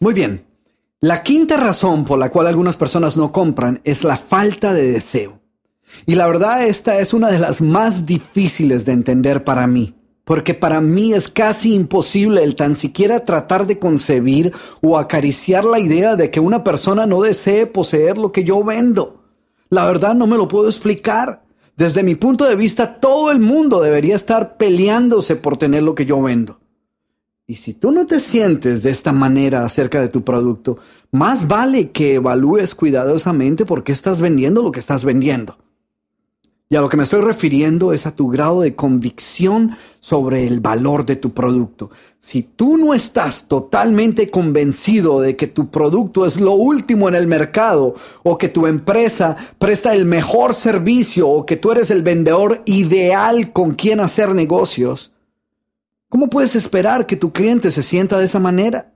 Muy bien. La quinta razón por la cual algunas personas no compran es la falta de deseo. Y la verdad, esta es una de las más difíciles de entender para mí, porque para mí es casi imposible el tan siquiera tratar de concebir o acariciar la idea de que una persona no desee poseer lo que yo vendo. La verdad no me lo puedo explicar. Desde mi punto de vista, todo el mundo debería estar peleándose por tener lo que yo vendo. Y si tú no te sientes de esta manera acerca de tu producto, más vale que evalúes cuidadosamente por qué estás vendiendo lo que estás vendiendo. Y a lo que me estoy refiriendo es a tu grado de convicción sobre el valor de tu producto. Si tú no estás totalmente convencido de que tu producto es lo último en el mercado o que tu empresa presta el mejor servicio o que tú eres el vendedor ideal con quien hacer negocios, ¿cómo puedes esperar que tu cliente se sienta de esa manera?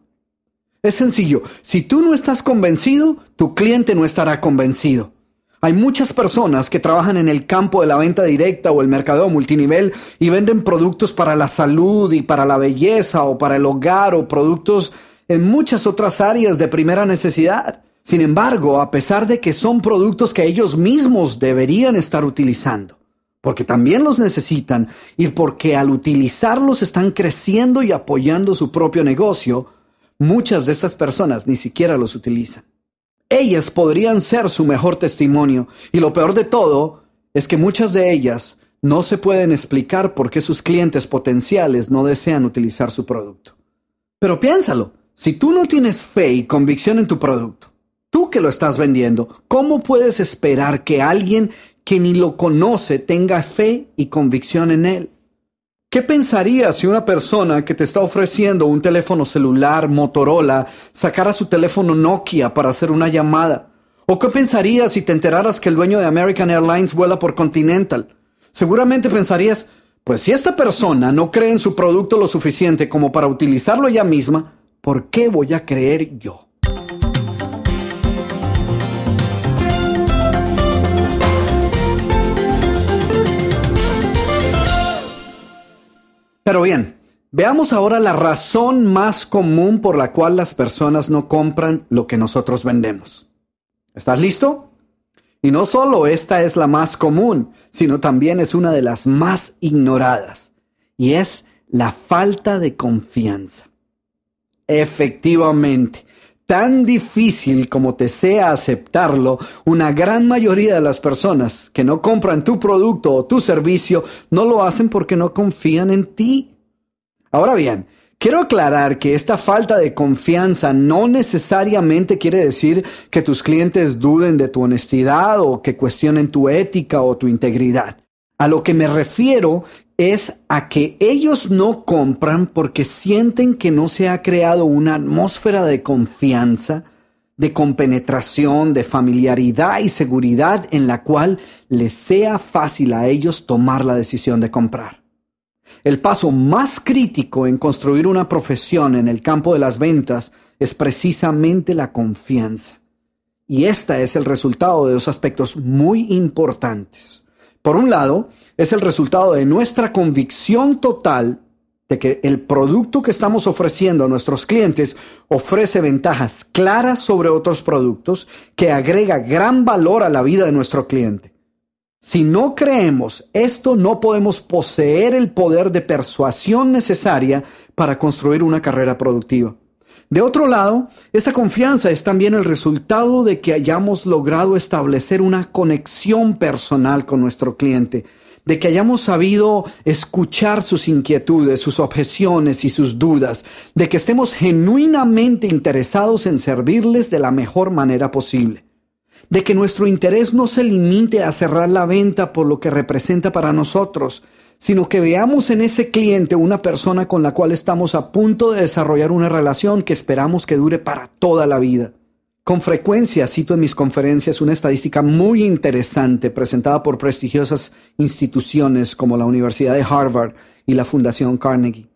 Es sencillo, si tú no estás convencido, tu cliente no estará convencido. Hay muchas personas que trabajan en el campo de la venta directa o el mercadeo multinivel y venden productos para la salud y para la belleza o para el hogar o productos en muchas otras áreas de primera necesidad. Sin embargo, a pesar de que son productos que ellos mismos deberían estar utilizando, porque también los necesitan y porque al utilizarlos están creciendo y apoyando su propio negocio, muchas de estas personas ni siquiera los utilizan. Ellas podrían ser su mejor testimonio. Y lo peor de todo es que muchas de ellas no se pueden explicar por qué sus clientes potenciales no desean utilizar su producto. Pero piénsalo, si tú no tienes fe y convicción en tu producto, tú que lo estás vendiendo, ¿cómo puedes esperar que alguien que ni lo conoce tenga fe y convicción en él? ¿Qué pensarías si una persona que te está ofreciendo un teléfono celular Motorola sacara su teléfono Nokia para hacer una llamada? ¿O qué pensarías si te enteraras que el dueño de American Airlines vuela por Continental? Seguramente pensarías, pues si esta persona no cree en su producto lo suficiente como para utilizarlo ella misma, ¿por qué voy a creer yo? Pero bien, veamos ahora la razón más común por la cual las personas no compran lo que nosotros vendemos. ¿Estás listo? Y no solo esta es la más común, sino también es una de las más ignoradas, y es la falta de confianza. Efectivamente, tan difícil como te sea aceptarlo, una gran mayoría de las personas que no compran tu producto o tu servicio no lo hacen porque no confían en ti. Ahora bien, quiero aclarar que esta falta de confianza no necesariamente quiere decir que tus clientes duden de tu honestidad o que cuestionen tu ética o tu integridad. A lo que me refiero es a que ellos no compran porque sienten que no se ha creado una atmósfera de confianza, de compenetración, de familiaridad y seguridad en la cual les sea fácil a ellos tomar la decisión de comprar. El paso más crítico en construir una profesión en el campo de las ventas es precisamente la confianza. Y este es el resultado de dos aspectos muy importantes. Por un lado, es el resultado de nuestra convicción total de que el producto que estamos ofreciendo a nuestros clientes ofrece ventajas claras sobre otros productos que agrega gran valor a la vida de nuestro cliente. Si no creemos esto, no podemos poseer el poder de persuasión necesaria para construir una carrera productiva. De otro lado, esta confianza es también el resultado de que hayamos logrado establecer una conexión personal con nuestro cliente, de que hayamos sabido escuchar sus inquietudes, sus objeciones y sus dudas, de que estemos genuinamente interesados en servirles de la mejor manera posible de que nuestro interés no se limite a cerrar la venta por lo que representa para nosotros, sino que veamos en ese cliente una persona con la cual estamos a punto de desarrollar una relación que esperamos que dure para toda la vida. Con frecuencia cito en mis conferencias una estadística muy interesante presentada por prestigiosas instituciones como la Universidad de Harvard y la Fundación Carnegie.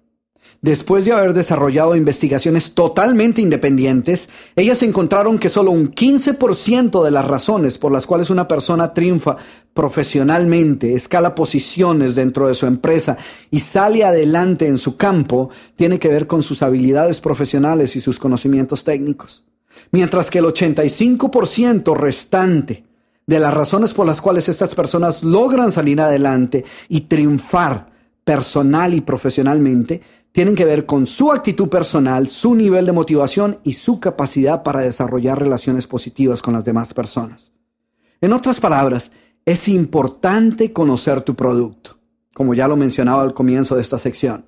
Después de haber desarrollado investigaciones totalmente independientes, ellas encontraron que solo un 15% de las razones por las cuales una persona triunfa profesionalmente, escala posiciones dentro de su empresa y sale adelante en su campo, tiene que ver con sus habilidades profesionales y sus conocimientos técnicos. Mientras que el 85% restante de las razones por las cuales estas personas logran salir adelante y triunfar personal y profesionalmente tienen que ver con su actitud personal, su nivel de motivación y su capacidad para desarrollar relaciones positivas con las demás personas. En otras palabras, es importante conocer tu producto, como ya lo mencionaba al comienzo de esta sección.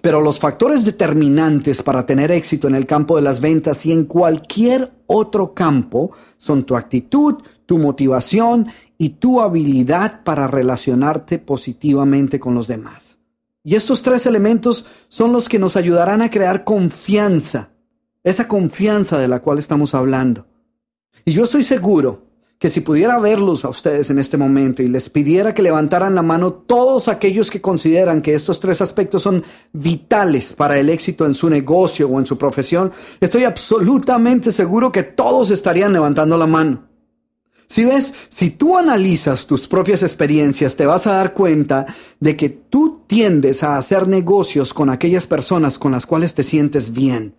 Pero los factores determinantes para tener éxito en el campo de las ventas y en cualquier otro campo son tu actitud, tu motivación y tu habilidad para relacionarte positivamente con los demás. Y estos tres elementos son los que nos ayudarán a crear confianza, esa confianza de la cual estamos hablando. Y yo estoy seguro que si pudiera verlos a ustedes en este momento y les pidiera que levantaran la mano todos aquellos que consideran que estos tres aspectos son vitales para el éxito en su negocio o en su profesión, estoy absolutamente seguro que todos estarían levantando la mano. Si ves, si tú analizas tus propias experiencias, te vas a dar cuenta de que tú tiendes a hacer negocios con aquellas personas con las cuales te sientes bien.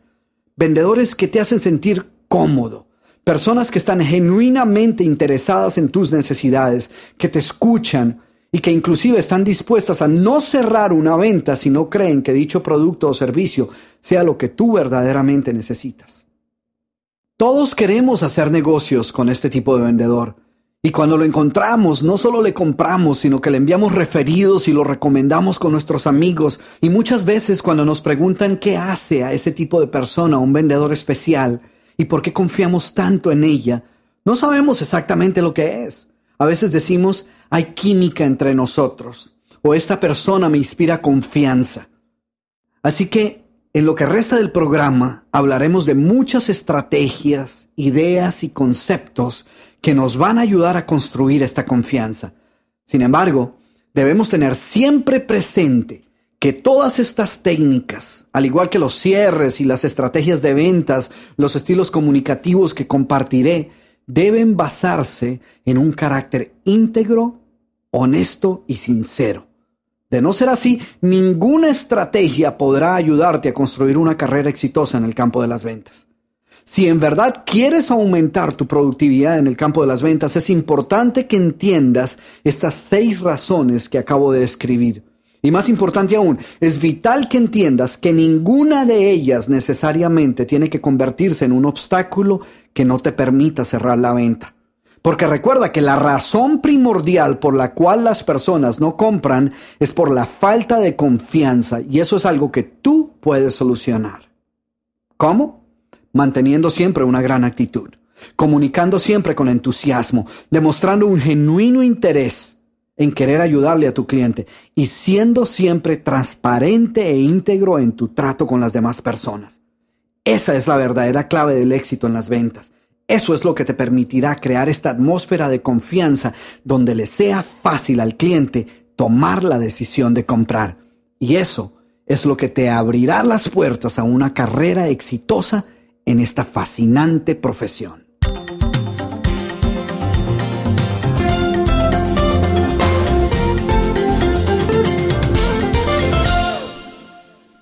Vendedores que te hacen sentir cómodo. Personas que están genuinamente interesadas en tus necesidades, que te escuchan y que inclusive están dispuestas a no cerrar una venta si no creen que dicho producto o servicio sea lo que tú verdaderamente necesitas. Todos queremos hacer negocios con este tipo de vendedor. Y cuando lo encontramos, no solo le compramos, sino que le enviamos referidos y lo recomendamos con nuestros amigos. Y muchas veces cuando nos preguntan qué hace a ese tipo de persona, un vendedor especial, y por qué confiamos tanto en ella, no sabemos exactamente lo que es. A veces decimos, hay química entre nosotros, o esta persona me inspira confianza. Así que en lo que resta del programa hablaremos de muchas estrategias, ideas y conceptos que nos van a ayudar a construir esta confianza. Sin embargo, debemos tener siempre presente que todas estas técnicas, al igual que los cierres y las estrategias de ventas, los estilos comunicativos que compartiré, deben basarse en un carácter íntegro, honesto y sincero. De no ser así, ninguna estrategia podrá ayudarte a construir una carrera exitosa en el campo de las ventas. Si en verdad quieres aumentar tu productividad en el campo de las ventas, es importante que entiendas estas seis razones que acabo de describir. Y más importante aún, es vital que entiendas que ninguna de ellas necesariamente tiene que convertirse en un obstáculo que no te permita cerrar la venta. Porque recuerda que la razón primordial por la cual las personas no compran es por la falta de confianza y eso es algo que tú puedes solucionar. ¿Cómo? Manteniendo siempre una gran actitud, comunicando siempre con entusiasmo, demostrando un genuino interés en querer ayudarle a tu cliente y siendo siempre transparente e íntegro en tu trato con las demás personas. Esa es la verdadera clave del éxito en las ventas. Eso es lo que te permitirá crear esta atmósfera de confianza donde le sea fácil al cliente tomar la decisión de comprar. Y eso es lo que te abrirá las puertas a una carrera exitosa en esta fascinante profesión.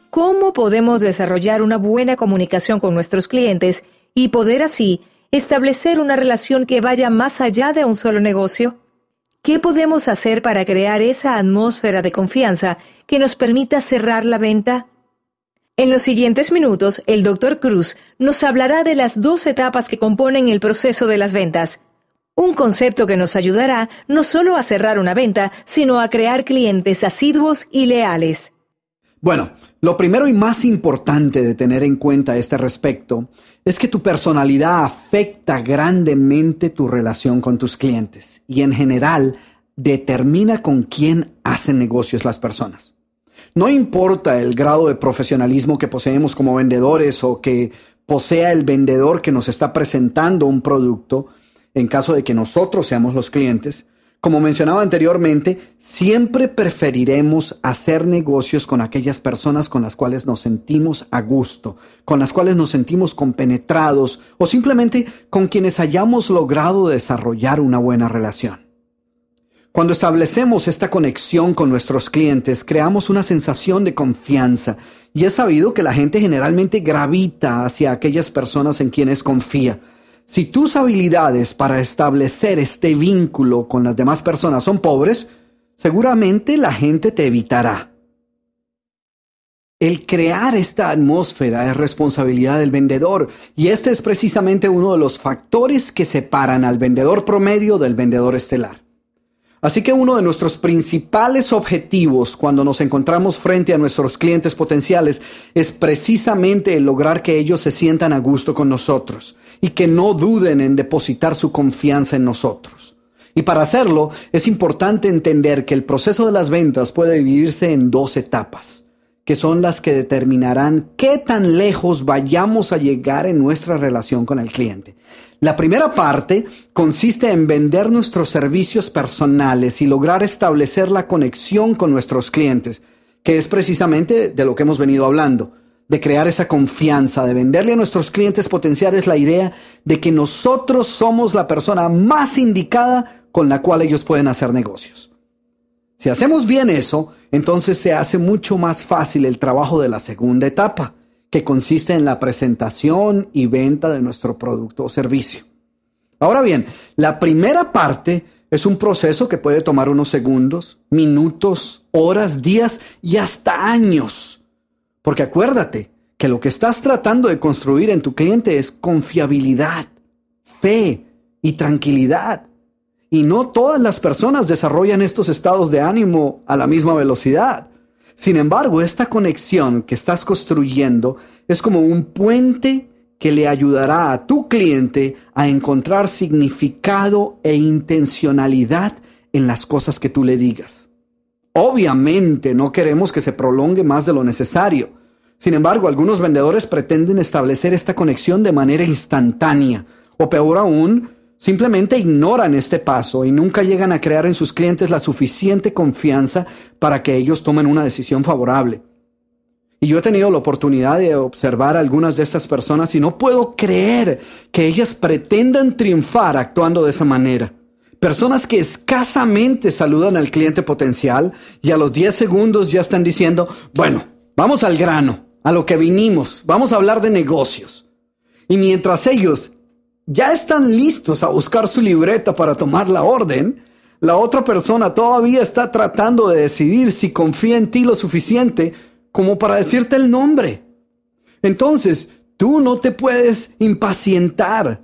¿Cómo podemos desarrollar una buena comunicación con nuestros clientes y poder así establecer una relación que vaya más allá de un solo negocio? ¿Qué podemos hacer para crear esa atmósfera de confianza que nos permita cerrar la venta? En los siguientes minutos, el Dr. Cruz nos hablará de las dos etapas que componen el proceso de las ventas. Un concepto que nos ayudará no solo a cerrar una venta, sino a crear clientes asiduos y leales. Bueno, lo primero y más importante de tener en cuenta a este respecto es que tu personalidad afecta grandemente tu relación con tus clientes y en general determina con quién hacen negocios las personas. No importa el grado de profesionalismo que poseemos como vendedores o que posea el vendedor que nos está presentando un producto, en caso de que nosotros seamos los clientes, como mencionaba anteriormente, siempre preferiremos hacer negocios con aquellas personas con las cuales nos sentimos a gusto, con las cuales nos sentimos compenetrados o simplemente con quienes hayamos logrado desarrollar una buena relación. Cuando establecemos esta conexión con nuestros clientes, creamos una sensación de confianza y es sabido que la gente generalmente gravita hacia aquellas personas en quienes confía. Si tus habilidades para establecer este vínculo con las demás personas son pobres, seguramente la gente te evitará. El crear esta atmósfera es responsabilidad del vendedor y este es precisamente uno de los factores que separan al vendedor promedio del vendedor estelar. Así que uno de nuestros principales objetivos cuando nos encontramos frente a nuestros clientes potenciales es precisamente lograr que ellos se sientan a gusto con nosotros y que no duden en depositar su confianza en nosotros. Y para hacerlo es importante entender que el proceso de las ventas puede dividirse en dos etapas, que son las que determinarán qué tan lejos vayamos a llegar en nuestra relación con el cliente. La primera parte consiste en vender nuestros servicios personales y lograr establecer la conexión con nuestros clientes, que es precisamente de lo que hemos venido hablando, de crear esa confianza, de venderle a nuestros clientes potenciales la idea de que nosotros somos la persona más indicada con la cual ellos pueden hacer negocios. Si hacemos bien eso, entonces se hace mucho más fácil el trabajo de la segunda etapa que consiste en la presentación y venta de nuestro producto o servicio. Ahora bien, la primera parte es un proceso que puede tomar unos segundos, minutos, horas, días y hasta años. Porque acuérdate que lo que estás tratando de construir en tu cliente es confiabilidad, fe y tranquilidad. Y no todas las personas desarrollan estos estados de ánimo a la misma velocidad. Sin embargo, esta conexión que estás construyendo es como un puente que le ayudará a tu cliente a encontrar significado e intencionalidad en las cosas que tú le digas. Obviamente no queremos que se prolongue más de lo necesario. Sin embargo, algunos vendedores pretenden establecer esta conexión de manera instantánea o peor aún, Simplemente ignoran este paso y nunca llegan a crear en sus clientes la suficiente confianza para que ellos tomen una decisión favorable. Y yo he tenido la oportunidad de observar a algunas de estas personas y no puedo creer que ellas pretendan triunfar actuando de esa manera. Personas que escasamente saludan al cliente potencial y a los 10 segundos ya están diciendo, bueno, vamos al grano, a lo que vinimos, vamos a hablar de negocios. Y mientras ellos ya están listos a buscar su libreta para tomar la orden, la otra persona todavía está tratando de decidir si confía en ti lo suficiente como para decirte el nombre. Entonces, tú no te puedes impacientar.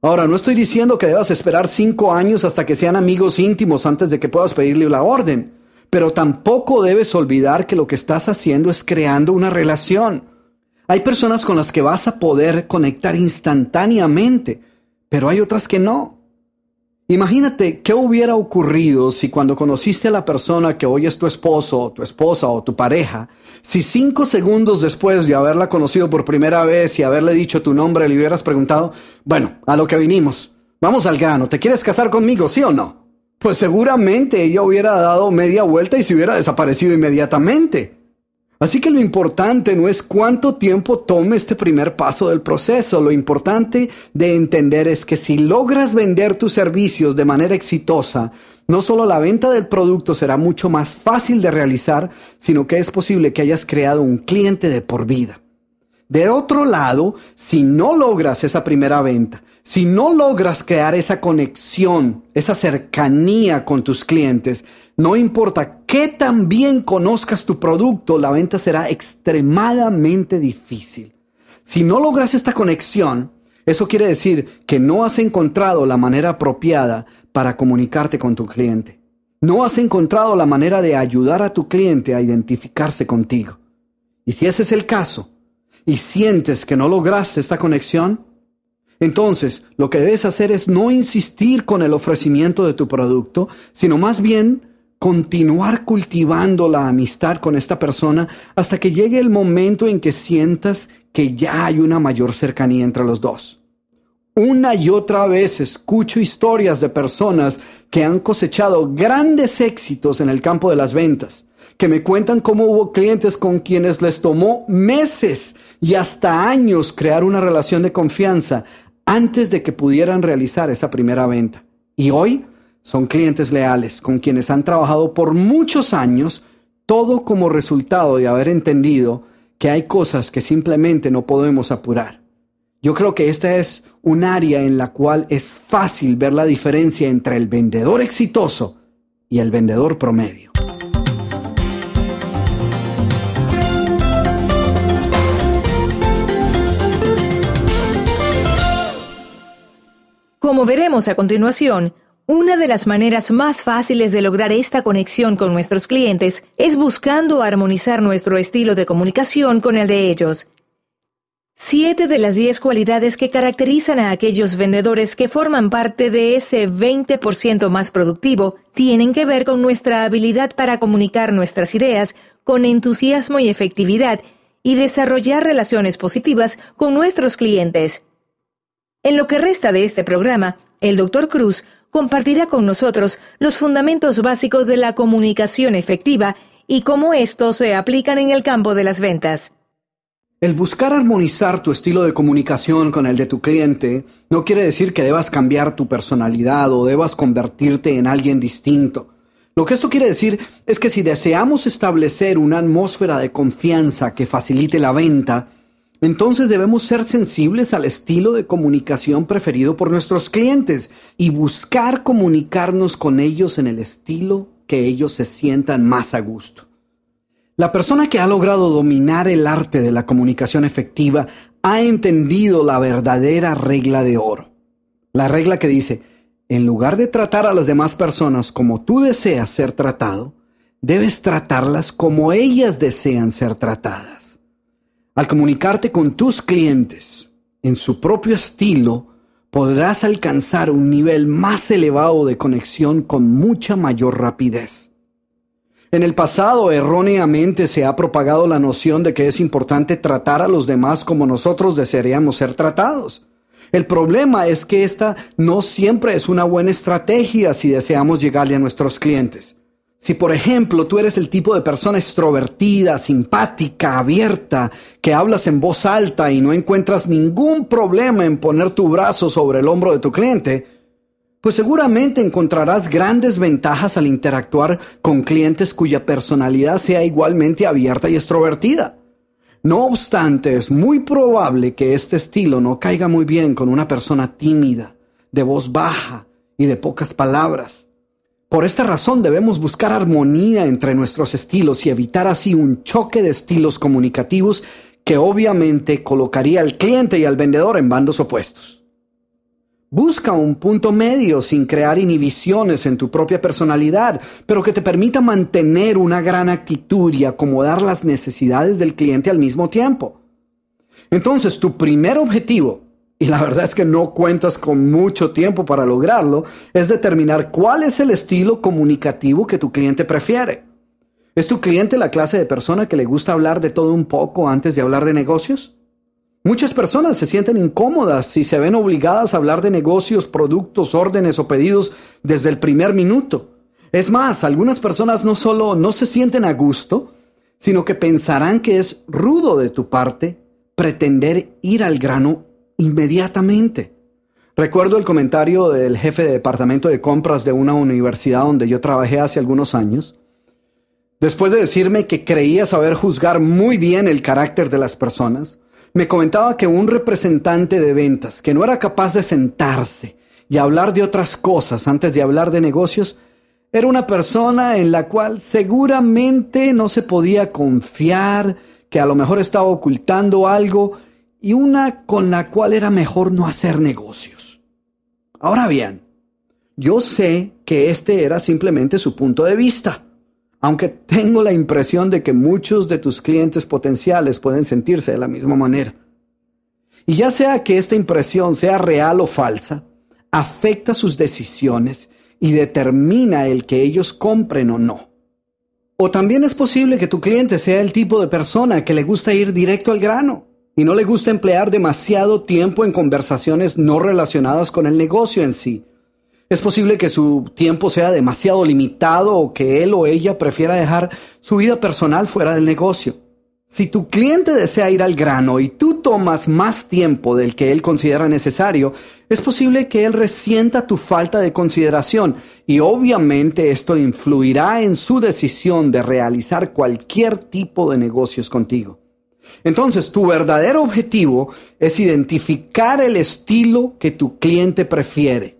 Ahora, no estoy diciendo que debas esperar cinco años hasta que sean amigos íntimos antes de que puedas pedirle la orden, pero tampoco debes olvidar que lo que estás haciendo es creando una relación. Hay personas con las que vas a poder conectar instantáneamente, pero hay otras que no. Imagínate qué hubiera ocurrido si cuando conociste a la persona que hoy es tu esposo, tu esposa o tu pareja, si cinco segundos después de haberla conocido por primera vez y haberle dicho tu nombre le hubieras preguntado, bueno, a lo que vinimos, vamos al grano, ¿te quieres casar conmigo, sí o no? Pues seguramente ella hubiera dado media vuelta y se hubiera desaparecido inmediatamente. Así que lo importante no es cuánto tiempo tome este primer paso del proceso, lo importante de entender es que si logras vender tus servicios de manera exitosa, no solo la venta del producto será mucho más fácil de realizar, sino que es posible que hayas creado un cliente de por vida. De otro lado, si no logras esa primera venta, si no logras crear esa conexión, esa cercanía con tus clientes, no importa qué tan bien conozcas tu producto, la venta será extremadamente difícil. Si no logras esta conexión, eso quiere decir que no has encontrado la manera apropiada para comunicarte con tu cliente. No has encontrado la manera de ayudar a tu cliente a identificarse contigo. Y si ese es el caso, y sientes que no lograste esta conexión, entonces lo que debes hacer es no insistir con el ofrecimiento de tu producto, sino más bien continuar cultivando la amistad con esta persona hasta que llegue el momento en que sientas que ya hay una mayor cercanía entre los dos. Una y otra vez escucho historias de personas que han cosechado grandes éxitos en el campo de las ventas, que me cuentan cómo hubo clientes con quienes les tomó meses y hasta años crear una relación de confianza antes de que pudieran realizar esa primera venta. Y hoy son clientes leales con quienes han trabajado por muchos años, todo como resultado de haber entendido que hay cosas que simplemente no podemos apurar. Yo creo que esta es un área en la cual es fácil ver la diferencia entre el vendedor exitoso y el vendedor promedio. Como veremos a continuación, una de las maneras más fáciles de lograr esta conexión con nuestros clientes es buscando armonizar nuestro estilo de comunicación con el de ellos. Siete de las diez cualidades que caracterizan a aquellos vendedores que forman parte de ese 20% más productivo tienen que ver con nuestra habilidad para comunicar nuestras ideas con entusiasmo y efectividad y desarrollar relaciones positivas con nuestros clientes. En lo que resta de este programa, el Dr. Cruz compartirá con nosotros los fundamentos básicos de la comunicación efectiva y cómo estos se aplican en el campo de las ventas. El buscar armonizar tu estilo de comunicación con el de tu cliente no quiere decir que debas cambiar tu personalidad o debas convertirte en alguien distinto. Lo que esto quiere decir es que si deseamos establecer una atmósfera de confianza que facilite la venta, entonces debemos ser sensibles al estilo de comunicación preferido por nuestros clientes y buscar comunicarnos con ellos en el estilo que ellos se sientan más a gusto. La persona que ha logrado dominar el arte de la comunicación efectiva ha entendido la verdadera regla de oro. La regla que dice, en lugar de tratar a las demás personas como tú deseas ser tratado, debes tratarlas como ellas desean ser tratadas. Al comunicarte con tus clientes en su propio estilo, podrás alcanzar un nivel más elevado de conexión con mucha mayor rapidez. En el pasado erróneamente se ha propagado la noción de que es importante tratar a los demás como nosotros desearíamos ser tratados. El problema es que esta no siempre es una buena estrategia si deseamos llegarle a nuestros clientes. Si por ejemplo tú eres el tipo de persona extrovertida, simpática, abierta, que hablas en voz alta y no encuentras ningún problema en poner tu brazo sobre el hombro de tu cliente, pues seguramente encontrarás grandes ventajas al interactuar con clientes cuya personalidad sea igualmente abierta y extrovertida. No obstante, es muy probable que este estilo no caiga muy bien con una persona tímida, de voz baja y de pocas palabras. Por esta razón debemos buscar armonía entre nuestros estilos y evitar así un choque de estilos comunicativos que obviamente colocaría al cliente y al vendedor en bandos opuestos. Busca un punto medio sin crear inhibiciones en tu propia personalidad, pero que te permita mantener una gran actitud y acomodar las necesidades del cliente al mismo tiempo. Entonces, tu primer objetivo y la verdad es que no cuentas con mucho tiempo para lograrlo, es determinar cuál es el estilo comunicativo que tu cliente prefiere. ¿Es tu cliente la clase de persona que le gusta hablar de todo un poco antes de hablar de negocios? Muchas personas se sienten incómodas si se ven obligadas a hablar de negocios, productos, órdenes o pedidos desde el primer minuto. Es más, algunas personas no solo no se sienten a gusto, sino que pensarán que es rudo de tu parte pretender ir al grano inmediatamente. Recuerdo el comentario del jefe de departamento de compras de una universidad donde yo trabajé hace algunos años, después de decirme que creía saber juzgar muy bien el carácter de las personas, me comentaba que un representante de ventas que no era capaz de sentarse y hablar de otras cosas antes de hablar de negocios, era una persona en la cual seguramente no se podía confiar, que a lo mejor estaba ocultando algo y una con la cual era mejor no hacer negocios. Ahora bien, yo sé que este era simplemente su punto de vista, aunque tengo la impresión de que muchos de tus clientes potenciales pueden sentirse de la misma manera. Y ya sea que esta impresión sea real o falsa, afecta sus decisiones y determina el que ellos compren o no. O también es posible que tu cliente sea el tipo de persona que le gusta ir directo al grano y no le gusta emplear demasiado tiempo en conversaciones no relacionadas con el negocio en sí. Es posible que su tiempo sea demasiado limitado o que él o ella prefiera dejar su vida personal fuera del negocio. Si tu cliente desea ir al grano y tú tomas más tiempo del que él considera necesario, es posible que él resienta tu falta de consideración y obviamente esto influirá en su decisión de realizar cualquier tipo de negocios contigo. Entonces, tu verdadero objetivo es identificar el estilo que tu cliente prefiere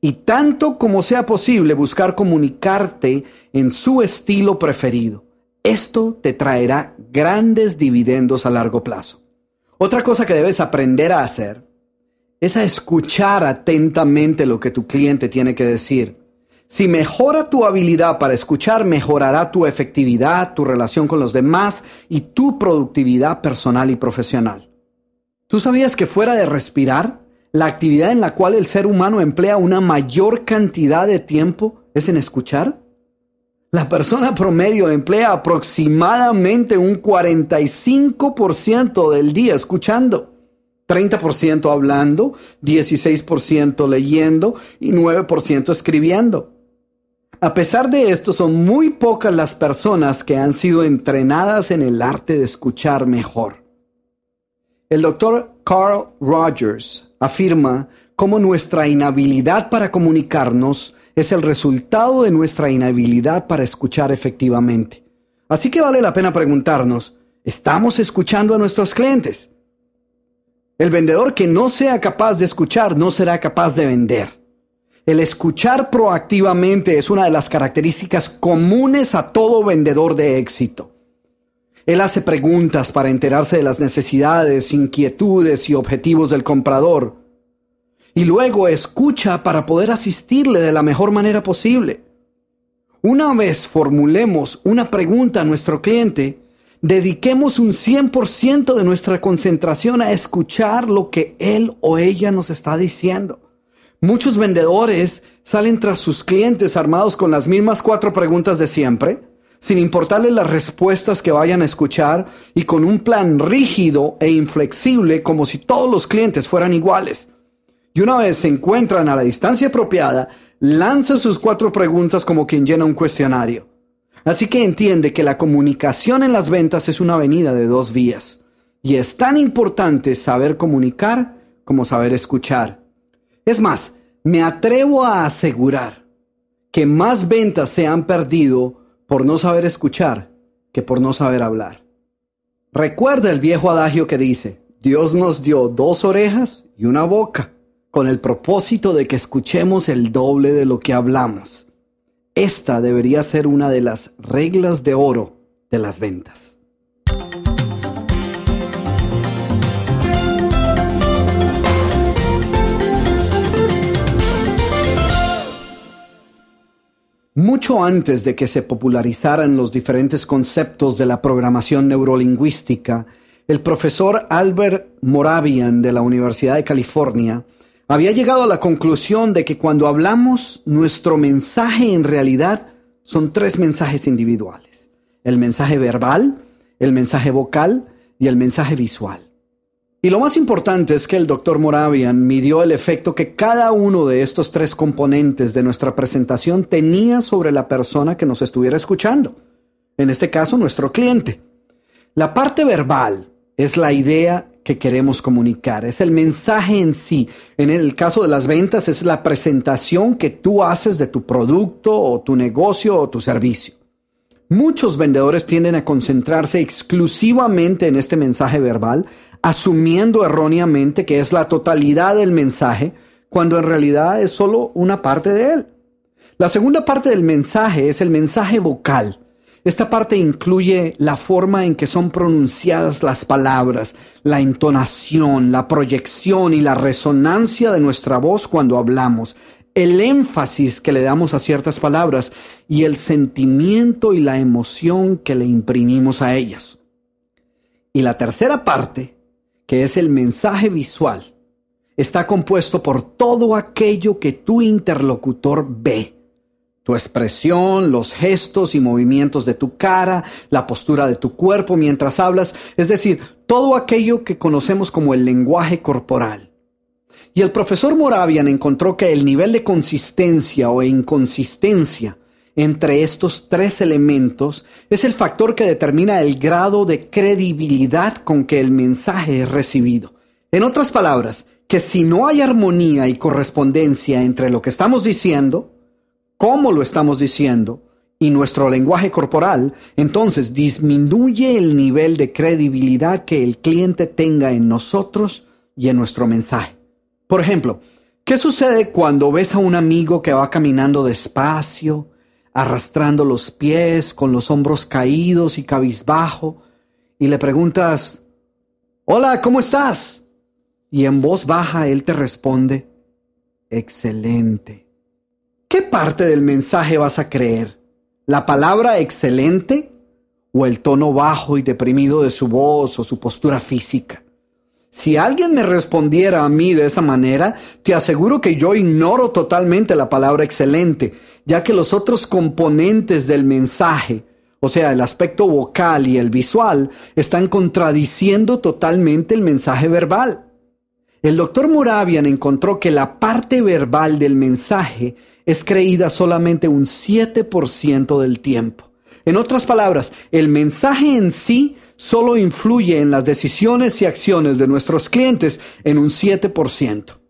y tanto como sea posible buscar comunicarte en su estilo preferido. Esto te traerá grandes dividendos a largo plazo. Otra cosa que debes aprender a hacer es a escuchar atentamente lo que tu cliente tiene que decir. Si mejora tu habilidad para escuchar, mejorará tu efectividad, tu relación con los demás y tu productividad personal y profesional. ¿Tú sabías que fuera de respirar, la actividad en la cual el ser humano emplea una mayor cantidad de tiempo es en escuchar? La persona promedio emplea aproximadamente un 45% del día escuchando. 30% hablando, 16% leyendo y 9% escribiendo. A pesar de esto, son muy pocas las personas que han sido entrenadas en el arte de escuchar mejor. El doctor Carl Rogers afirma cómo nuestra inhabilidad para comunicarnos es el resultado de nuestra inhabilidad para escuchar efectivamente. Así que vale la pena preguntarnos, ¿estamos escuchando a nuestros clientes? El vendedor que no sea capaz de escuchar no será capaz de vender. El escuchar proactivamente es una de las características comunes a todo vendedor de éxito. Él hace preguntas para enterarse de las necesidades, inquietudes y objetivos del comprador. Y luego escucha para poder asistirle de la mejor manera posible. Una vez formulemos una pregunta a nuestro cliente, dediquemos un 100% de nuestra concentración a escuchar lo que él o ella nos está diciendo. Muchos vendedores salen tras sus clientes armados con las mismas cuatro preguntas de siempre, sin importarles las respuestas que vayan a escuchar y con un plan rígido e inflexible como si todos los clientes fueran iguales. Y una vez se encuentran a la distancia apropiada, lanza sus cuatro preguntas como quien llena un cuestionario. Así que entiende que la comunicación en las ventas es una avenida de dos vías. Y es tan importante saber comunicar como saber escuchar. Es más, me atrevo a asegurar que más ventas se han perdido por no saber escuchar que por no saber hablar. Recuerda el viejo adagio que dice, Dios nos dio dos orejas y una boca, con el propósito de que escuchemos el doble de lo que hablamos. Esta debería ser una de las reglas de oro de las ventas. Mucho antes de que se popularizaran los diferentes conceptos de la programación neurolingüística, el profesor Albert Moravian de la Universidad de California había llegado a la conclusión de que cuando hablamos, nuestro mensaje en realidad son tres mensajes individuales. El mensaje verbal, el mensaje vocal y el mensaje visual. Y lo más importante es que el doctor Moravian midió el efecto que cada uno de estos tres componentes de nuestra presentación tenía sobre la persona que nos estuviera escuchando, en este caso nuestro cliente. La parte verbal es la idea que queremos comunicar, es el mensaje en sí. En el caso de las ventas es la presentación que tú haces de tu producto o tu negocio o tu servicio. Muchos vendedores tienden a concentrarse exclusivamente en este mensaje verbal asumiendo erróneamente que es la totalidad del mensaje, cuando en realidad es solo una parte de él. La segunda parte del mensaje es el mensaje vocal. Esta parte incluye la forma en que son pronunciadas las palabras, la entonación, la proyección y la resonancia de nuestra voz cuando hablamos, el énfasis que le damos a ciertas palabras y el sentimiento y la emoción que le imprimimos a ellas. Y la tercera parte que es el mensaje visual, está compuesto por todo aquello que tu interlocutor ve. Tu expresión, los gestos y movimientos de tu cara, la postura de tu cuerpo mientras hablas, es decir, todo aquello que conocemos como el lenguaje corporal. Y el profesor Moravian encontró que el nivel de consistencia o inconsistencia entre estos tres elementos es el factor que determina el grado de credibilidad con que el mensaje es recibido. En otras palabras, que si no hay armonía y correspondencia entre lo que estamos diciendo, cómo lo estamos diciendo y nuestro lenguaje corporal, entonces disminuye el nivel de credibilidad que el cliente tenga en nosotros y en nuestro mensaje. Por ejemplo, ¿qué sucede cuando ves a un amigo que va caminando despacio, arrastrando los pies, con los hombros caídos y cabizbajo, y le preguntas, Hola, ¿cómo estás? Y en voz baja él te responde, Excelente. ¿Qué parte del mensaje vas a creer? ¿La palabra excelente? ¿O el tono bajo y deprimido de su voz o su postura física? Si alguien me respondiera a mí de esa manera, te aseguro que yo ignoro totalmente la palabra excelente, ya que los otros componentes del mensaje, o sea, el aspecto vocal y el visual, están contradiciendo totalmente el mensaje verbal. El doctor Murabian encontró que la parte verbal del mensaje es creída solamente un 7% del tiempo. En otras palabras, el mensaje en sí solo influye en las decisiones y acciones de nuestros clientes en un 7%.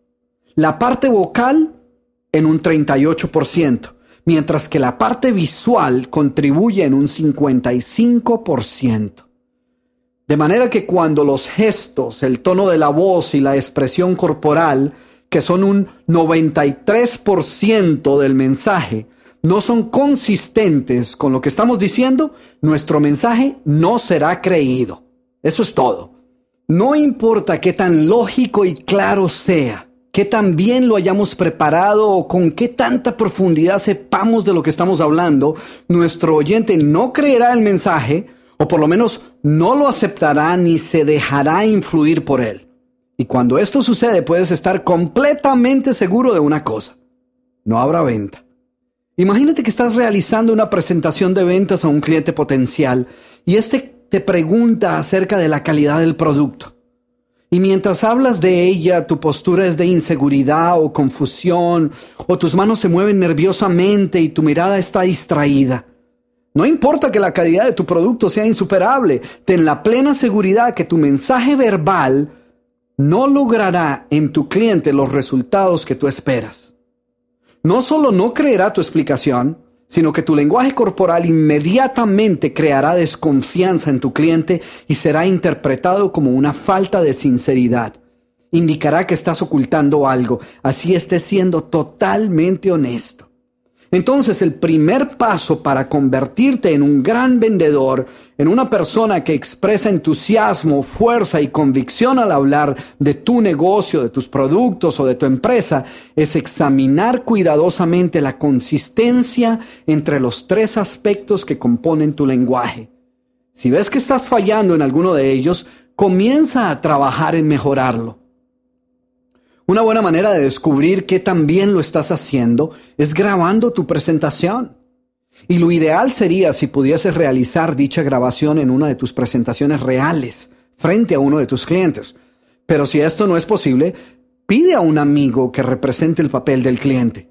La parte vocal en un 38%, mientras que la parte visual contribuye en un 55%. De manera que cuando los gestos, el tono de la voz y la expresión corporal, que son un 93% del mensaje, no son consistentes con lo que estamos diciendo, nuestro mensaje no será creído. Eso es todo. No importa qué tan lógico y claro sea, qué tan bien lo hayamos preparado o con qué tanta profundidad sepamos de lo que estamos hablando, nuestro oyente no creerá el mensaje o por lo menos no lo aceptará ni se dejará influir por él. Y cuando esto sucede puedes estar completamente seguro de una cosa. No habrá venta. Imagínate que estás realizando una presentación de ventas a un cliente potencial y este te pregunta acerca de la calidad del producto. Y mientras hablas de ella, tu postura es de inseguridad o confusión, o tus manos se mueven nerviosamente y tu mirada está distraída. No importa que la calidad de tu producto sea insuperable, ten la plena seguridad que tu mensaje verbal no logrará en tu cliente los resultados que tú esperas no solo no creerá tu explicación, sino que tu lenguaje corporal inmediatamente creará desconfianza en tu cliente y será interpretado como una falta de sinceridad. Indicará que estás ocultando algo, así estés siendo totalmente honesto. Entonces el primer paso para convertirte en un gran vendedor, en una persona que expresa entusiasmo, fuerza y convicción al hablar de tu negocio, de tus productos o de tu empresa, es examinar cuidadosamente la consistencia entre los tres aspectos que componen tu lenguaje. Si ves que estás fallando en alguno de ellos, comienza a trabajar en mejorarlo. Una buena manera de descubrir que también lo estás haciendo es grabando tu presentación. Y lo ideal sería si pudieses realizar dicha grabación en una de tus presentaciones reales, frente a uno de tus clientes. Pero si esto no es posible, pide a un amigo que represente el papel del cliente.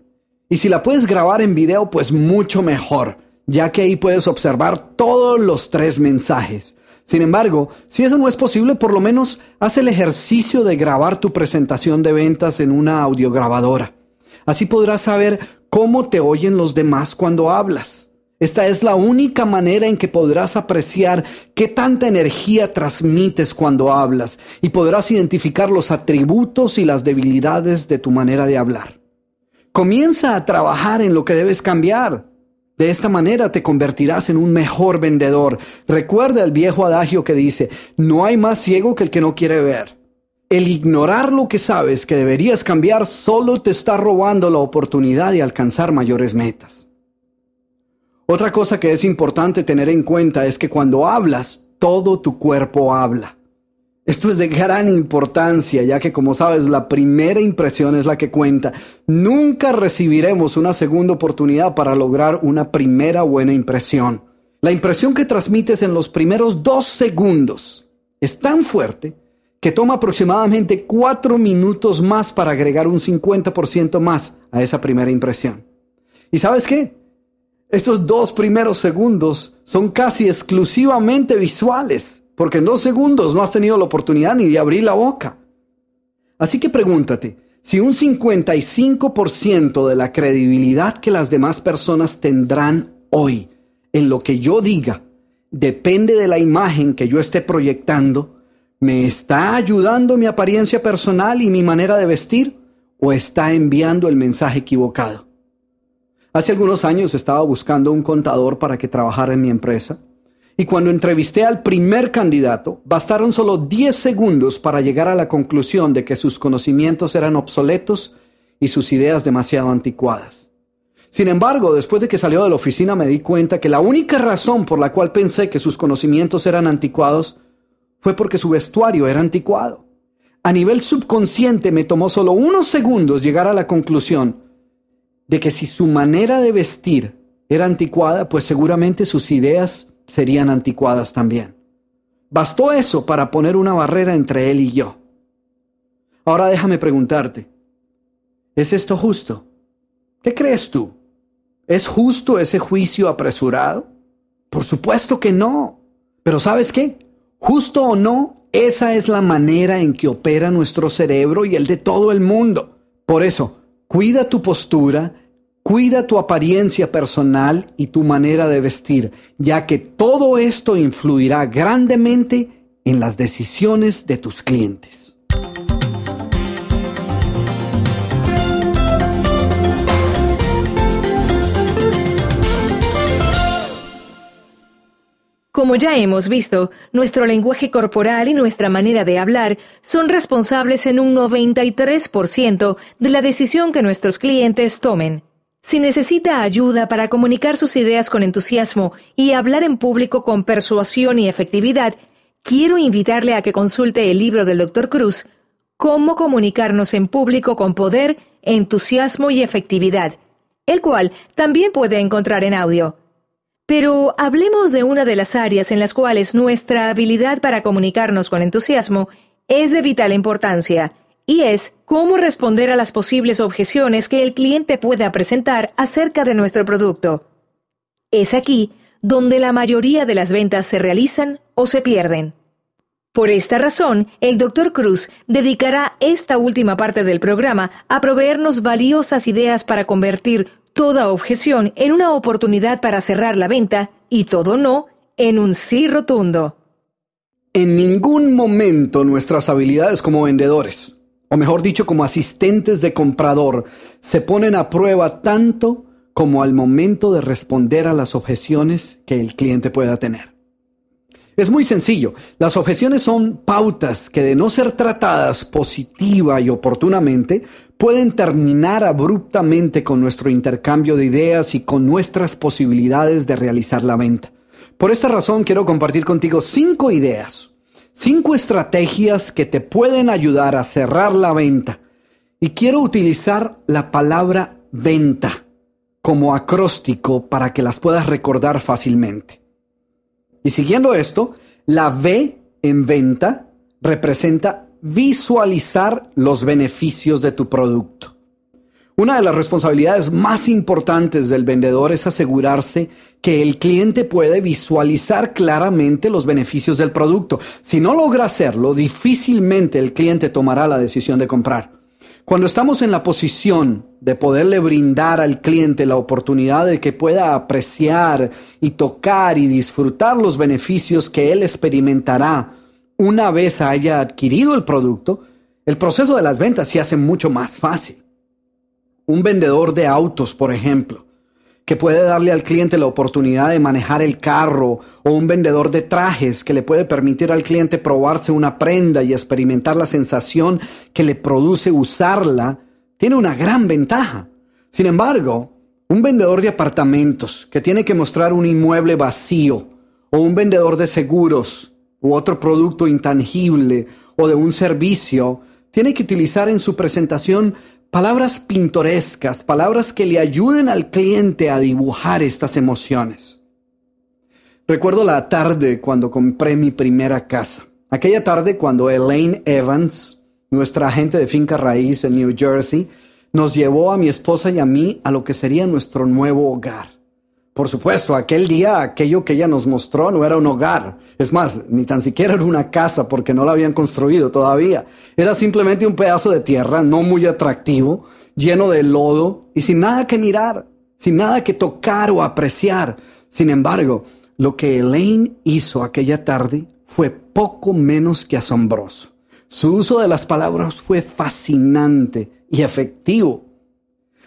Y si la puedes grabar en video, pues mucho mejor, ya que ahí puedes observar todos los tres mensajes sin embargo, si eso no es posible, por lo menos haz el ejercicio de grabar tu presentación de ventas en una audiograbadora. Así podrás saber cómo te oyen los demás cuando hablas. Esta es la única manera en que podrás apreciar qué tanta energía transmites cuando hablas y podrás identificar los atributos y las debilidades de tu manera de hablar. Comienza a trabajar en lo que debes cambiar. De esta manera te convertirás en un mejor vendedor. Recuerda el viejo adagio que dice, no hay más ciego que el que no quiere ver. El ignorar lo que sabes que deberías cambiar solo te está robando la oportunidad de alcanzar mayores metas. Otra cosa que es importante tener en cuenta es que cuando hablas, todo tu cuerpo habla. Esto es de gran importancia, ya que como sabes, la primera impresión es la que cuenta. Nunca recibiremos una segunda oportunidad para lograr una primera buena impresión. La impresión que transmites en los primeros dos segundos es tan fuerte que toma aproximadamente cuatro minutos más para agregar un 50% más a esa primera impresión. ¿Y sabes qué? Esos dos primeros segundos son casi exclusivamente visuales porque en dos segundos no has tenido la oportunidad ni de abrir la boca. Así que pregúntate, si un 55% de la credibilidad que las demás personas tendrán hoy en lo que yo diga depende de la imagen que yo esté proyectando, ¿me está ayudando mi apariencia personal y mi manera de vestir o está enviando el mensaje equivocado? Hace algunos años estaba buscando un contador para que trabajara en mi empresa y cuando entrevisté al primer candidato, bastaron solo 10 segundos para llegar a la conclusión de que sus conocimientos eran obsoletos y sus ideas demasiado anticuadas. Sin embargo, después de que salió de la oficina me di cuenta que la única razón por la cual pensé que sus conocimientos eran anticuados fue porque su vestuario era anticuado. A nivel subconsciente me tomó solo unos segundos llegar a la conclusión de que si su manera de vestir era anticuada, pues seguramente sus ideas serían anticuadas también. Bastó eso para poner una barrera entre él y yo. Ahora déjame preguntarte, ¿es esto justo? ¿Qué crees tú? ¿Es justo ese juicio apresurado? Por supuesto que no. Pero ¿sabes qué? Justo o no, esa es la manera en que opera nuestro cerebro y el de todo el mundo. Por eso, cuida tu postura Cuida tu apariencia personal y tu manera de vestir, ya que todo esto influirá grandemente en las decisiones de tus clientes. Como ya hemos visto, nuestro lenguaje corporal y nuestra manera de hablar son responsables en un 93% de la decisión que nuestros clientes tomen. Si necesita ayuda para comunicar sus ideas con entusiasmo y hablar en público con persuasión y efectividad, quiero invitarle a que consulte el libro del Dr. Cruz, Cómo comunicarnos en público con poder, entusiasmo y efectividad, el cual también puede encontrar en audio. Pero hablemos de una de las áreas en las cuales nuestra habilidad para comunicarnos con entusiasmo es de vital importancia, y es cómo responder a las posibles objeciones que el cliente pueda presentar acerca de nuestro producto. Es aquí donde la mayoría de las ventas se realizan o se pierden. Por esta razón, el Dr. Cruz dedicará esta última parte del programa a proveernos valiosas ideas para convertir toda objeción en una oportunidad para cerrar la venta y todo no en un sí rotundo. En ningún momento nuestras habilidades como vendedores o mejor dicho, como asistentes de comprador, se ponen a prueba tanto como al momento de responder a las objeciones que el cliente pueda tener. Es muy sencillo, las objeciones son pautas que de no ser tratadas positiva y oportunamente pueden terminar abruptamente con nuestro intercambio de ideas y con nuestras posibilidades de realizar la venta. Por esta razón quiero compartir contigo cinco ideas Cinco estrategias que te pueden ayudar a cerrar la venta. Y quiero utilizar la palabra venta como acróstico para que las puedas recordar fácilmente. Y siguiendo esto, la V en venta representa visualizar los beneficios de tu producto. Una de las responsabilidades más importantes del vendedor es asegurarse que el cliente puede visualizar claramente los beneficios del producto. Si no logra hacerlo, difícilmente el cliente tomará la decisión de comprar. Cuando estamos en la posición de poderle brindar al cliente la oportunidad de que pueda apreciar y tocar y disfrutar los beneficios que él experimentará una vez haya adquirido el producto, el proceso de las ventas se hace mucho más fácil un vendedor de autos, por ejemplo, que puede darle al cliente la oportunidad de manejar el carro, o un vendedor de trajes que le puede permitir al cliente probarse una prenda y experimentar la sensación que le produce usarla, tiene una gran ventaja. Sin embargo, un vendedor de apartamentos que tiene que mostrar un inmueble vacío, o un vendedor de seguros, u otro producto intangible, o de un servicio, tiene que utilizar en su presentación Palabras pintorescas, palabras que le ayuden al cliente a dibujar estas emociones. Recuerdo la tarde cuando compré mi primera casa. Aquella tarde cuando Elaine Evans, nuestra agente de finca raíz en New Jersey, nos llevó a mi esposa y a mí a lo que sería nuestro nuevo hogar. Por supuesto, aquel día aquello que ella nos mostró no era un hogar, es más, ni tan siquiera era una casa porque no la habían construido todavía. Era simplemente un pedazo de tierra no muy atractivo, lleno de lodo y sin nada que mirar, sin nada que tocar o apreciar. Sin embargo, lo que Elaine hizo aquella tarde fue poco menos que asombroso. Su uso de las palabras fue fascinante y efectivo.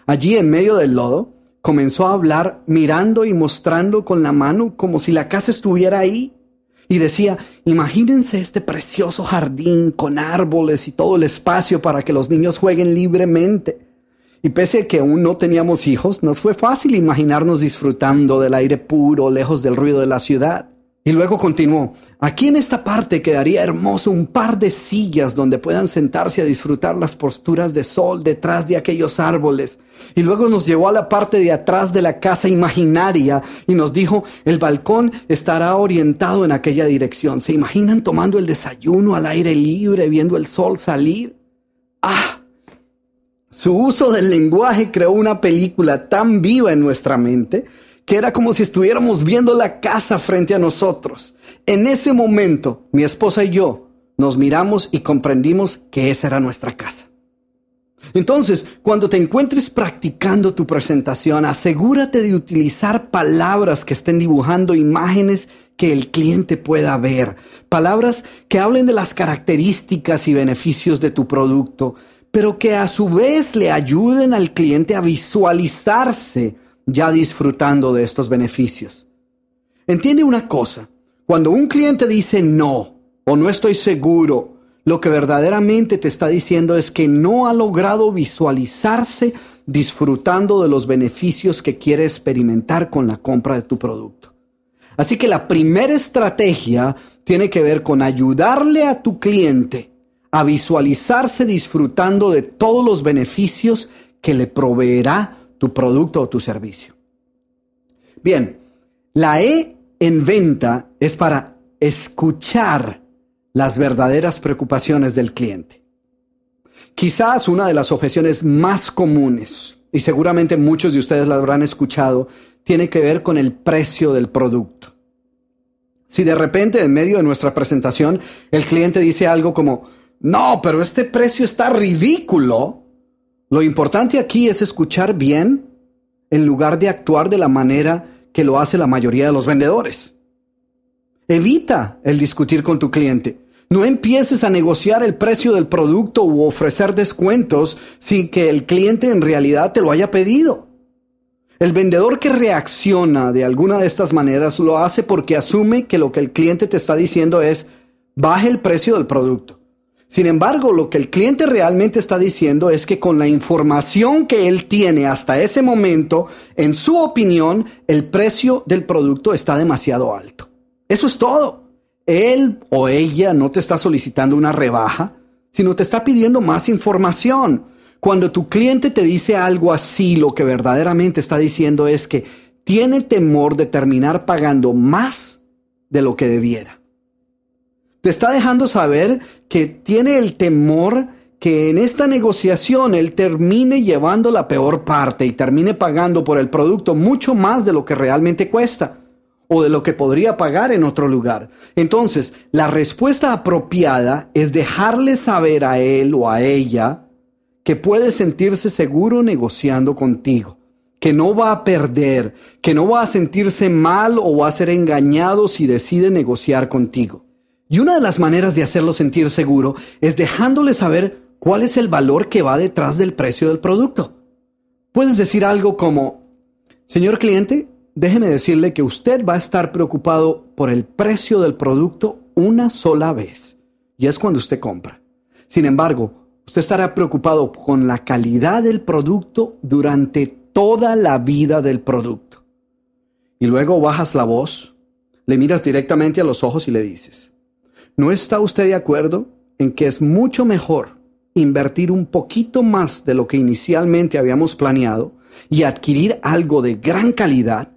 Allí en medio del lodo, Comenzó a hablar mirando y mostrando con la mano como si la casa estuviera ahí. Y decía, imagínense este precioso jardín con árboles y todo el espacio para que los niños jueguen libremente. Y pese a que aún no teníamos hijos, nos fue fácil imaginarnos disfrutando del aire puro, lejos del ruido de la ciudad. Y luego continuó, aquí en esta parte quedaría hermoso un par de sillas donde puedan sentarse a disfrutar las posturas de sol detrás de aquellos árboles. Y luego nos llevó a la parte de atrás de la casa imaginaria y nos dijo, el balcón estará orientado en aquella dirección. ¿Se imaginan tomando el desayuno al aire libre, viendo el sol salir? Ah, su uso del lenguaje creó una película tan viva en nuestra mente que era como si estuviéramos viendo la casa frente a nosotros. En ese momento, mi esposa y yo nos miramos y comprendimos que esa era nuestra casa. Entonces, cuando te encuentres practicando tu presentación, asegúrate de utilizar palabras que estén dibujando imágenes que el cliente pueda ver, palabras que hablen de las características y beneficios de tu producto, pero que a su vez le ayuden al cliente a visualizarse ya disfrutando de estos beneficios. Entiende una cosa, cuando un cliente dice no o no estoy seguro, lo que verdaderamente te está diciendo es que no ha logrado visualizarse disfrutando de los beneficios que quiere experimentar con la compra de tu producto. Así que la primera estrategia tiene que ver con ayudarle a tu cliente a visualizarse disfrutando de todos los beneficios que le proveerá producto o tu servicio. Bien, la E en venta es para escuchar las verdaderas preocupaciones del cliente. Quizás una de las objeciones más comunes, y seguramente muchos de ustedes la habrán escuchado, tiene que ver con el precio del producto. Si de repente en medio de nuestra presentación el cliente dice algo como, no, pero este precio está ridículo, lo importante aquí es escuchar bien en lugar de actuar de la manera que lo hace la mayoría de los vendedores. Evita el discutir con tu cliente. No empieces a negociar el precio del producto u ofrecer descuentos sin que el cliente en realidad te lo haya pedido. El vendedor que reacciona de alguna de estas maneras lo hace porque asume que lo que el cliente te está diciendo es baje el precio del producto. Sin embargo, lo que el cliente realmente está diciendo es que con la información que él tiene hasta ese momento, en su opinión, el precio del producto está demasiado alto. Eso es todo. Él o ella no te está solicitando una rebaja, sino te está pidiendo más información. Cuando tu cliente te dice algo así, lo que verdaderamente está diciendo es que tiene temor de terminar pagando más de lo que debiera. Te está dejando saber que tiene el temor que en esta negociación él termine llevando la peor parte y termine pagando por el producto mucho más de lo que realmente cuesta o de lo que podría pagar en otro lugar. Entonces, la respuesta apropiada es dejarle saber a él o a ella que puede sentirse seguro negociando contigo, que no va a perder, que no va a sentirse mal o va a ser engañado si decide negociar contigo. Y una de las maneras de hacerlo sentir seguro es dejándole saber cuál es el valor que va detrás del precio del producto. Puedes decir algo como, señor cliente, déjeme decirle que usted va a estar preocupado por el precio del producto una sola vez, y es cuando usted compra. Sin embargo, usted estará preocupado con la calidad del producto durante toda la vida del producto. Y luego bajas la voz, le miras directamente a los ojos y le dices, ¿No está usted de acuerdo en que es mucho mejor invertir un poquito más de lo que inicialmente habíamos planeado y adquirir algo de gran calidad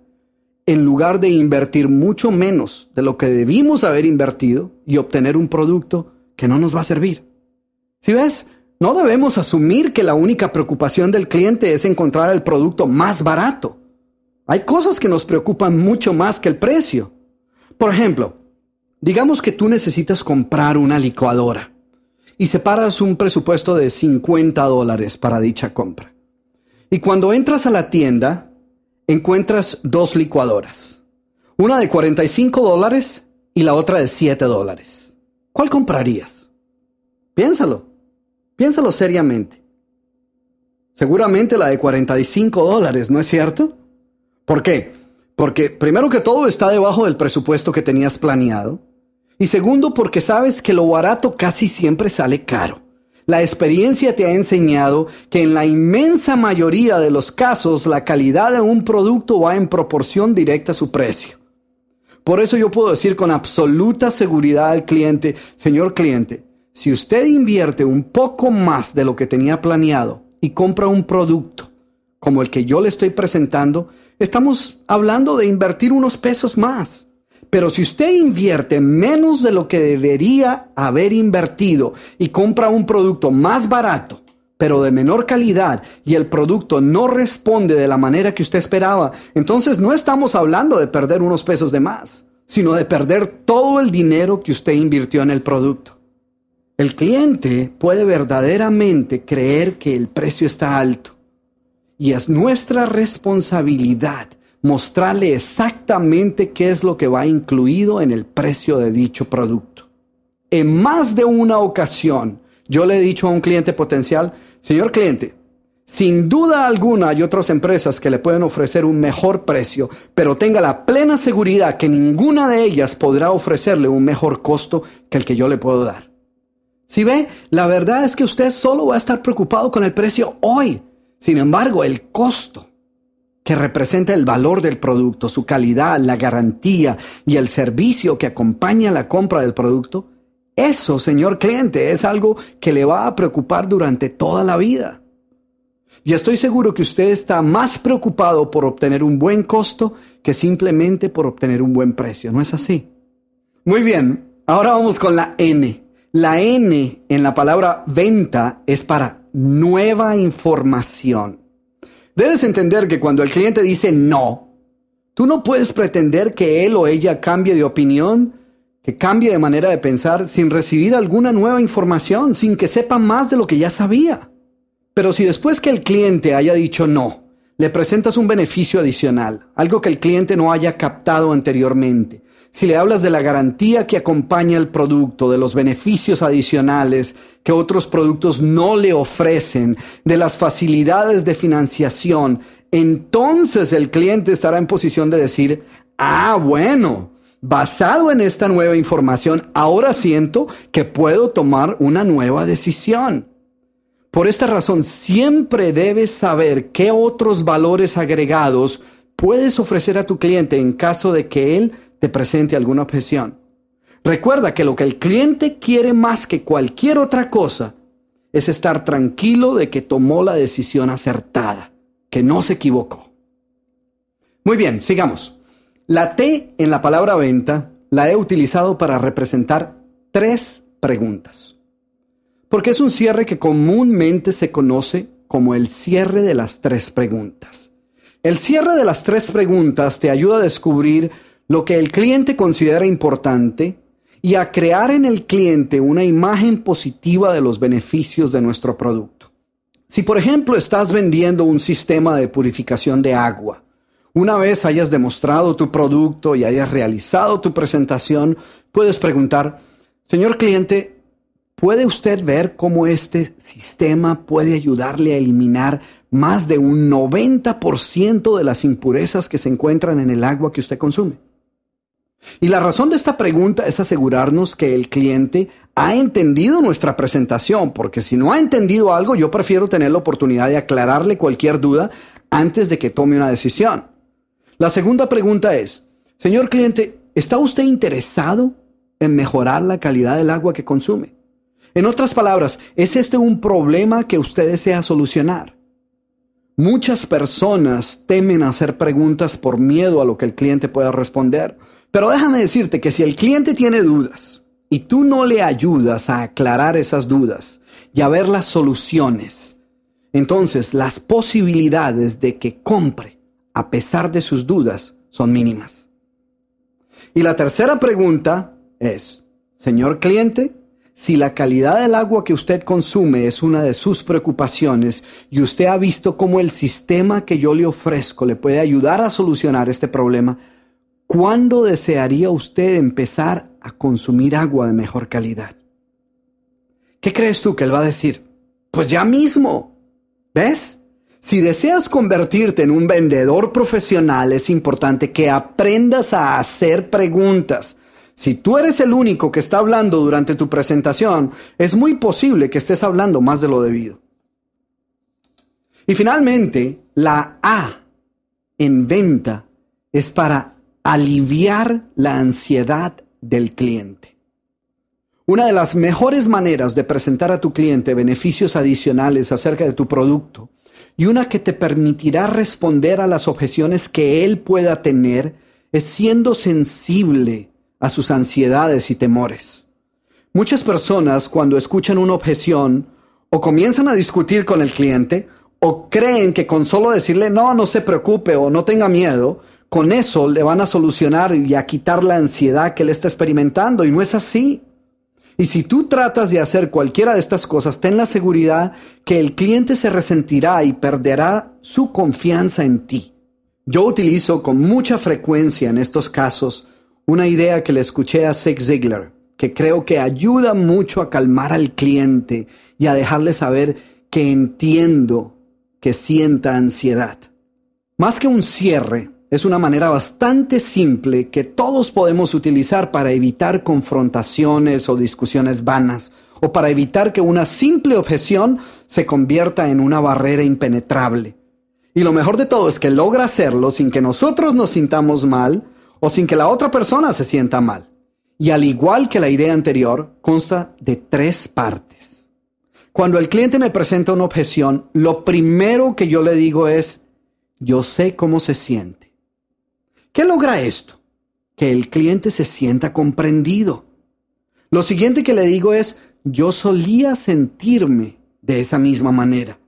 en lugar de invertir mucho menos de lo que debimos haber invertido y obtener un producto que no nos va a servir? Si ves, no debemos asumir que la única preocupación del cliente es encontrar el producto más barato. Hay cosas que nos preocupan mucho más que el precio. Por ejemplo, Digamos que tú necesitas comprar una licuadora y separas un presupuesto de 50 dólares para dicha compra. Y cuando entras a la tienda, encuentras dos licuadoras. Una de 45 dólares y la otra de 7 dólares. ¿Cuál comprarías? Piénsalo. Piénsalo seriamente. Seguramente la de 45 dólares, ¿no es cierto? ¿Por qué? Porque primero que todo está debajo del presupuesto que tenías planeado. Y segundo, porque sabes que lo barato casi siempre sale caro. La experiencia te ha enseñado que en la inmensa mayoría de los casos la calidad de un producto va en proporción directa a su precio. Por eso yo puedo decir con absoluta seguridad al cliente, señor cliente, si usted invierte un poco más de lo que tenía planeado y compra un producto como el que yo le estoy presentando, estamos hablando de invertir unos pesos más. Pero si usted invierte menos de lo que debería haber invertido y compra un producto más barato, pero de menor calidad y el producto no responde de la manera que usted esperaba, entonces no estamos hablando de perder unos pesos de más, sino de perder todo el dinero que usted invirtió en el producto. El cliente puede verdaderamente creer que el precio está alto y es nuestra responsabilidad mostrarle exactamente qué es lo que va incluido en el precio de dicho producto. En más de una ocasión, yo le he dicho a un cliente potencial, señor cliente, sin duda alguna hay otras empresas que le pueden ofrecer un mejor precio, pero tenga la plena seguridad que ninguna de ellas podrá ofrecerle un mejor costo que el que yo le puedo dar. Si ve, la verdad es que usted solo va a estar preocupado con el precio hoy. Sin embargo, el costo que representa el valor del producto, su calidad, la garantía y el servicio que acompaña la compra del producto, eso, señor cliente, es algo que le va a preocupar durante toda la vida. Y estoy seguro que usted está más preocupado por obtener un buen costo que simplemente por obtener un buen precio, ¿no es así? Muy bien, ahora vamos con la N. La N en la palabra venta es para nueva información. Debes entender que cuando el cliente dice no, tú no puedes pretender que él o ella cambie de opinión, que cambie de manera de pensar sin recibir alguna nueva información, sin que sepa más de lo que ya sabía. Pero si después que el cliente haya dicho no, le presentas un beneficio adicional, algo que el cliente no haya captado anteriormente, si le hablas de la garantía que acompaña el producto, de los beneficios adicionales que otros productos no le ofrecen, de las facilidades de financiación, entonces el cliente estará en posición de decir, ah, bueno, basado en esta nueva información, ahora siento que puedo tomar una nueva decisión. Por esta razón, siempre debes saber qué otros valores agregados puedes ofrecer a tu cliente en caso de que él te presente alguna objeción. Recuerda que lo que el cliente quiere más que cualquier otra cosa es estar tranquilo de que tomó la decisión acertada, que no se equivocó. Muy bien, sigamos. La T en la palabra venta la he utilizado para representar tres preguntas. Porque es un cierre que comúnmente se conoce como el cierre de las tres preguntas. El cierre de las tres preguntas te ayuda a descubrir lo que el cliente considera importante y a crear en el cliente una imagen positiva de los beneficios de nuestro producto. Si por ejemplo estás vendiendo un sistema de purificación de agua, una vez hayas demostrado tu producto y hayas realizado tu presentación, puedes preguntar, señor cliente, ¿puede usted ver cómo este sistema puede ayudarle a eliminar más de un 90% de las impurezas que se encuentran en el agua que usted consume? Y la razón de esta pregunta es asegurarnos que el cliente ha entendido nuestra presentación, porque si no ha entendido algo, yo prefiero tener la oportunidad de aclararle cualquier duda antes de que tome una decisión. La segunda pregunta es, señor cliente, ¿está usted interesado en mejorar la calidad del agua que consume? En otras palabras, ¿es este un problema que usted desea solucionar? Muchas personas temen hacer preguntas por miedo a lo que el cliente pueda responder pero déjame decirte que si el cliente tiene dudas y tú no le ayudas a aclarar esas dudas y a ver las soluciones, entonces las posibilidades de que compre a pesar de sus dudas son mínimas. Y la tercera pregunta es, señor cliente, si la calidad del agua que usted consume es una de sus preocupaciones y usted ha visto cómo el sistema que yo le ofrezco le puede ayudar a solucionar este problema, ¿Cuándo desearía usted empezar a consumir agua de mejor calidad? ¿Qué crees tú que él va a decir? Pues ya mismo. ¿Ves? Si deseas convertirte en un vendedor profesional, es importante que aprendas a hacer preguntas. Si tú eres el único que está hablando durante tu presentación, es muy posible que estés hablando más de lo debido. Y finalmente, la A en venta es para aliviar la ansiedad del cliente. Una de las mejores maneras de presentar a tu cliente beneficios adicionales acerca de tu producto y una que te permitirá responder a las objeciones que él pueda tener es siendo sensible a sus ansiedades y temores. Muchas personas cuando escuchan una objeción o comienzan a discutir con el cliente o creen que con solo decirle no, no se preocupe o no tenga miedo, con eso le van a solucionar y a quitar la ansiedad que él está experimentando. Y no es así. Y si tú tratas de hacer cualquiera de estas cosas, ten la seguridad que el cliente se resentirá y perderá su confianza en ti. Yo utilizo con mucha frecuencia en estos casos una idea que le escuché a Zig Ziglar, que creo que ayuda mucho a calmar al cliente y a dejarle saber que entiendo que sienta ansiedad. Más que un cierre, es una manera bastante simple que todos podemos utilizar para evitar confrontaciones o discusiones vanas, o para evitar que una simple objeción se convierta en una barrera impenetrable. Y lo mejor de todo es que logra hacerlo sin que nosotros nos sintamos mal o sin que la otra persona se sienta mal. Y al igual que la idea anterior, consta de tres partes. Cuando el cliente me presenta una objeción, lo primero que yo le digo es, yo sé cómo se siente ¿Qué logra esto? Que el cliente se sienta comprendido. Lo siguiente que le digo es, yo solía sentirme de esa misma manera.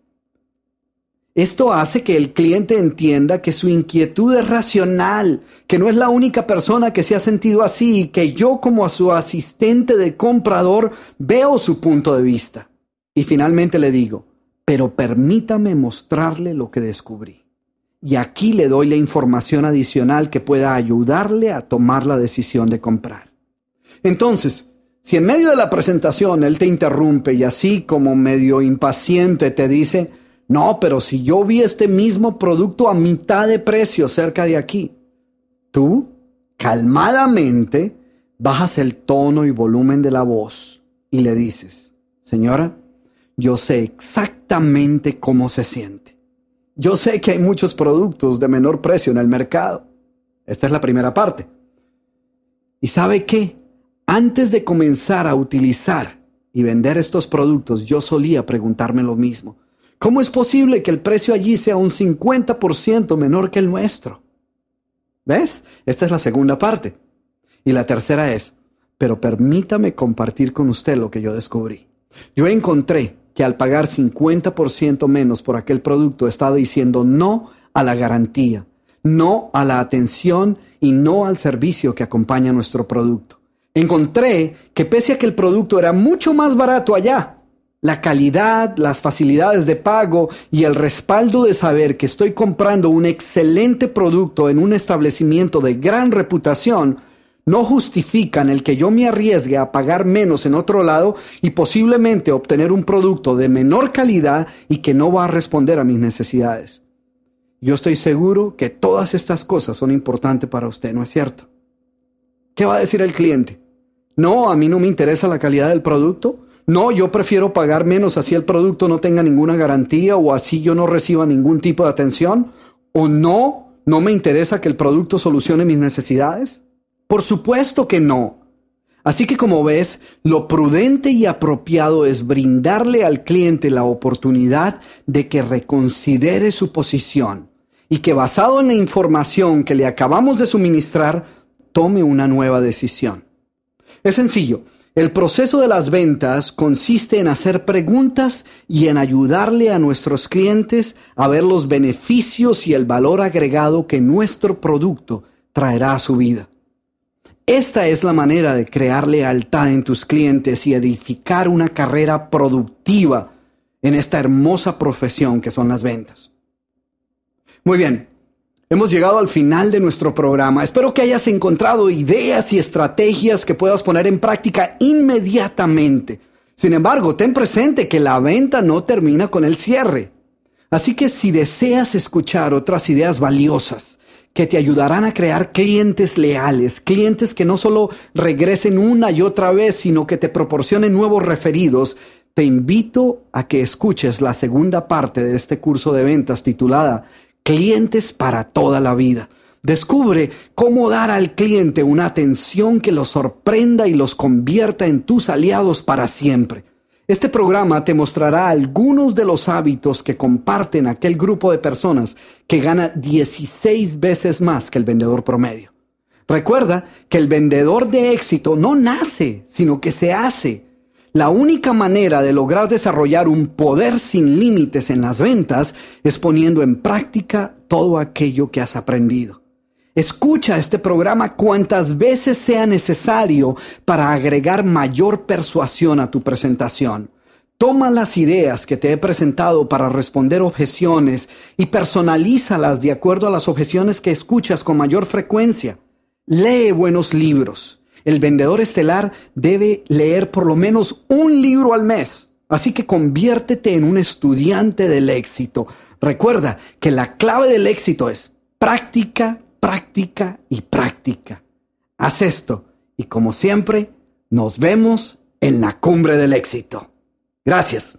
Esto hace que el cliente entienda que su inquietud es racional, que no es la única persona que se ha sentido así y que yo como su asistente de comprador veo su punto de vista. Y finalmente le digo, pero permítame mostrarle lo que descubrí y aquí le doy la información adicional que pueda ayudarle a tomar la decisión de comprar. Entonces, si en medio de la presentación él te interrumpe y así como medio impaciente te dice, no, pero si yo vi este mismo producto a mitad de precio cerca de aquí, tú calmadamente bajas el tono y volumen de la voz y le dices, señora, yo sé exactamente cómo se siente. Yo sé que hay muchos productos de menor precio en el mercado. Esta es la primera parte. ¿Y sabe qué? Antes de comenzar a utilizar y vender estos productos, yo solía preguntarme lo mismo. ¿Cómo es posible que el precio allí sea un 50% menor que el nuestro? ¿Ves? Esta es la segunda parte. Y la tercera es, pero permítame compartir con usted lo que yo descubrí. Yo encontré que al pagar 50% menos por aquel producto estaba diciendo no a la garantía, no a la atención y no al servicio que acompaña nuestro producto. Encontré que pese a que el producto era mucho más barato allá, la calidad, las facilidades de pago y el respaldo de saber que estoy comprando un excelente producto en un establecimiento de gran reputación no justifican el que yo me arriesgue a pagar menos en otro lado y posiblemente obtener un producto de menor calidad y que no va a responder a mis necesidades. Yo estoy seguro que todas estas cosas son importantes para usted, ¿no es cierto? ¿Qué va a decir el cliente? No, a mí no me interesa la calidad del producto. No, yo prefiero pagar menos así el producto no tenga ninguna garantía o así yo no reciba ningún tipo de atención. O no, no me interesa que el producto solucione mis necesidades. Por supuesto que no. Así que como ves, lo prudente y apropiado es brindarle al cliente la oportunidad de que reconsidere su posición y que basado en la información que le acabamos de suministrar, tome una nueva decisión. Es sencillo, el proceso de las ventas consiste en hacer preguntas y en ayudarle a nuestros clientes a ver los beneficios y el valor agregado que nuestro producto traerá a su vida. Esta es la manera de crear lealtad en tus clientes y edificar una carrera productiva en esta hermosa profesión que son las ventas. Muy bien, hemos llegado al final de nuestro programa. Espero que hayas encontrado ideas y estrategias que puedas poner en práctica inmediatamente. Sin embargo, ten presente que la venta no termina con el cierre. Así que si deseas escuchar otras ideas valiosas, que te ayudarán a crear clientes leales, clientes que no solo regresen una y otra vez, sino que te proporcionen nuevos referidos, te invito a que escuches la segunda parte de este curso de ventas titulada Clientes para toda la vida. Descubre cómo dar al cliente una atención que los sorprenda y los convierta en tus aliados para siempre. Este programa te mostrará algunos de los hábitos que comparten aquel grupo de personas que gana 16 veces más que el vendedor promedio. Recuerda que el vendedor de éxito no nace, sino que se hace. La única manera de lograr desarrollar un poder sin límites en las ventas es poniendo en práctica todo aquello que has aprendido. Escucha este programa cuantas veces sea necesario para agregar mayor persuasión a tu presentación. Toma las ideas que te he presentado para responder objeciones y personalízalas de acuerdo a las objeciones que escuchas con mayor frecuencia. Lee buenos libros. El vendedor estelar debe leer por lo menos un libro al mes. Así que conviértete en un estudiante del éxito. Recuerda que la clave del éxito es práctica práctica y práctica. Haz esto y como siempre, nos vemos en la cumbre del éxito. Gracias.